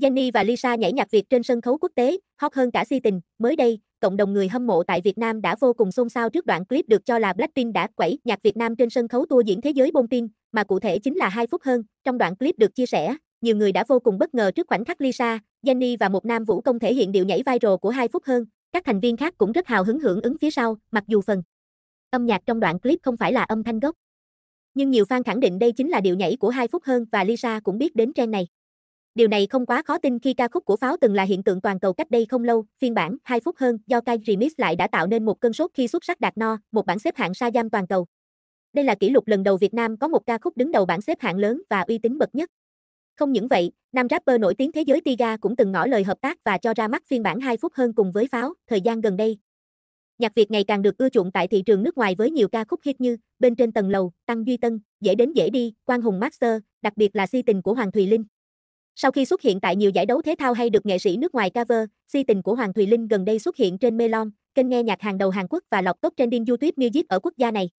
Jenny và Lisa nhảy nhạc Việt trên sân khấu quốc tế, hot hơn cả si tình. Mới đây, cộng đồng người hâm mộ tại Việt Nam đã vô cùng xôn xao trước đoạn clip được cho là Blackpink đã quẩy nhạc Việt Nam trên sân khấu tour diễn thế giới bông tin, mà cụ thể chính là 2 phút hơn. Trong đoạn clip được chia sẻ, nhiều người đã vô cùng bất ngờ trước khoảnh khắc Lisa, Jenny và một nam vũ công thể hiện điệu nhảy viral của 2 phút hơn. Các thành viên khác cũng rất hào hứng hưởng ứng phía sau, mặc dù phần âm nhạc trong đoạn clip không phải là âm thanh gốc. Nhưng nhiều fan khẳng định đây chính là điệu nhảy của 2 phút hơn và Lisa cũng biết đến trend này. Điều này không quá khó tin khi ca khúc của Pháo từng là hiện tượng toàn cầu cách đây không lâu, phiên bản 2 phút hơn do Kai Remix lại đã tạo nên một cơn sốt khi xuất sắc đạt no, một bảng xếp hạng sa giam toàn cầu. Đây là kỷ lục lần đầu Việt Nam có một ca khúc đứng đầu bảng xếp hạng lớn và uy tín bậc nhất. Không những vậy, nam rapper nổi tiếng thế giới Tiga cũng từng ngỏ lời hợp tác và cho ra mắt phiên bản 2 phút hơn cùng với Pháo thời gian gần đây. Nhạc Việt ngày càng được ưa chuộng tại thị trường nước ngoài với nhiều ca khúc hit như Bên trên tầng lầu, Tăng Duy Tân, Dễ đến dễ đi, Quang Hùng Master, đặc biệt là Si tình của Hoàng Thùy Linh. Sau khi xuất hiện tại nhiều giải đấu thể thao hay được nghệ sĩ nước ngoài cover, si tình của Hoàng Thùy Linh gần đây xuất hiện trên Melon, kênh nghe nhạc hàng đầu Hàn Quốc và lọc top trending YouTube Music ở quốc gia này.